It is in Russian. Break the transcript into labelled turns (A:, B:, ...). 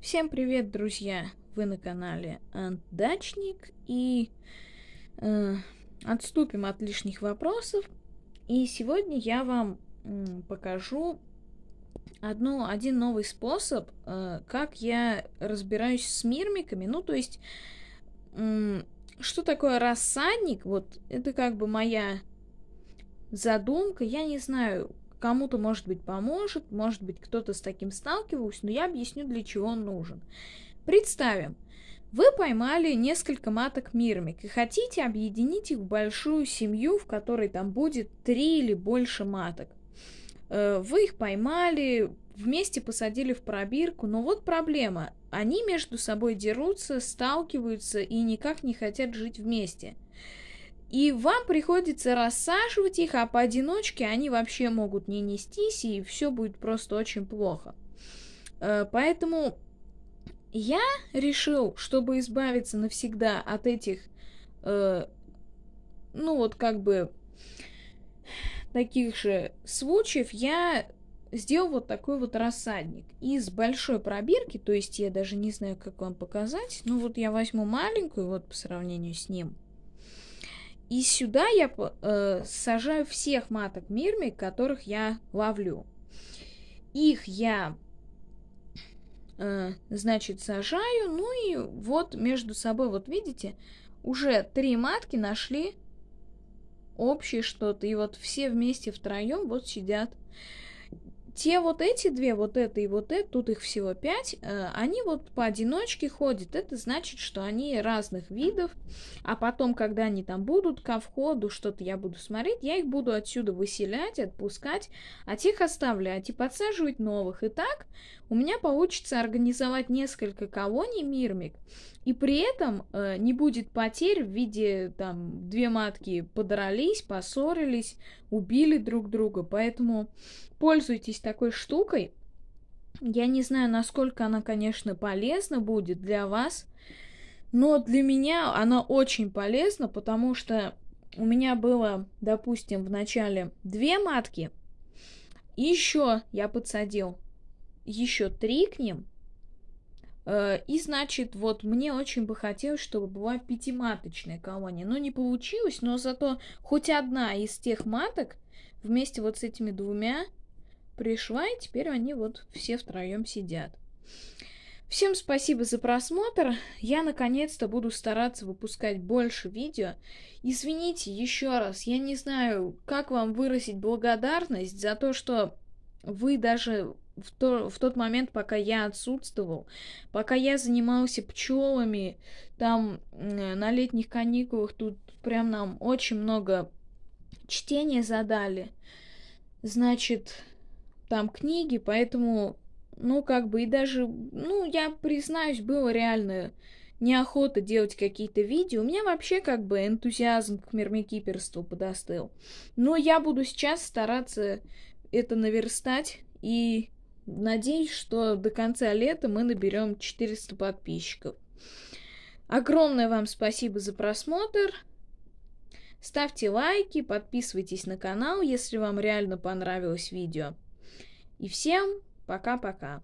A: Всем привет, друзья! Вы на канале Антдачник и э, отступим от лишних вопросов. И сегодня я вам э, покажу одну, один новый способ, э, как я разбираюсь с мирмиками. Ну, то есть, э, что такое рассадник? Вот это как бы моя задумка. Я не знаю, кому-то, может быть, поможет, может быть, кто-то с таким сталкивался, но я объясню, для чего он нужен. Представим, вы поймали несколько маток мирмик и хотите объединить их в большую семью, в которой там будет три или больше маток. Э, вы их поймали, вместе посадили в пробирку, но вот проблема. Они между собой дерутся, сталкиваются и никак не хотят жить вместе. И вам приходится рассаживать их, а поодиночке они вообще могут не нестись, и все будет просто очень плохо. Э, поэтому я решил, чтобы избавиться навсегда от этих, э, ну вот как бы таких же случаев, я сделал вот такой вот рассадник из большой пробирки, то есть я даже не знаю, как вам показать, ну вот я возьму маленькую вот по сравнению с ним, и сюда я э, сажаю всех маток мирми, которых я ловлю. Их я, э, значит, сажаю. Ну и вот между собой, вот видите, уже три матки нашли общее что-то. И вот все вместе втроем вот сидят те вот эти две, вот это и вот это, тут их всего пять, э, они вот поодиночке ходят. Это значит, что они разных видов. А потом, когда они там будут, ко входу что-то я буду смотреть, я их буду отсюда выселять, отпускать, а тех оставлять и подсаживать новых. И так у меня получится организовать несколько колоний Мирмик, и при этом э, не будет потерь в виде там две матки подрались, поссорились, убили друг друга. Поэтому пользуйтесь такой штукой. Я не знаю, насколько она, конечно, полезна будет для вас, но для меня она очень полезна, потому что у меня было, допустим, в начале две матки, еще я подсадил еще три к ним, э, и значит, вот мне очень бы хотелось, чтобы была пятиматочная колония. Но не получилось, но зато хоть одна из тех маток вместе вот с этими двумя пришла, и теперь они вот все втроем сидят. Всем спасибо за просмотр. Я наконец-то буду стараться выпускать больше видео. Извините еще раз, я не знаю, как вам выразить благодарность за то, что вы даже в, то, в тот момент, пока я отсутствовал, пока я занимался пчелами, там на летних каникулах тут прям нам очень много чтения задали. Значит, там книги, поэтому, ну, как бы, и даже, ну, я признаюсь, было реально неохота делать какие-то видео. У меня вообще как бы энтузиазм к мирмикиперству подостыл. Но я буду сейчас стараться это наверстать и надеюсь, что до конца лета мы наберем 400 подписчиков. Огромное вам спасибо за просмотр. Ставьте лайки, подписывайтесь на канал, если вам реально понравилось видео. И всем пока-пока.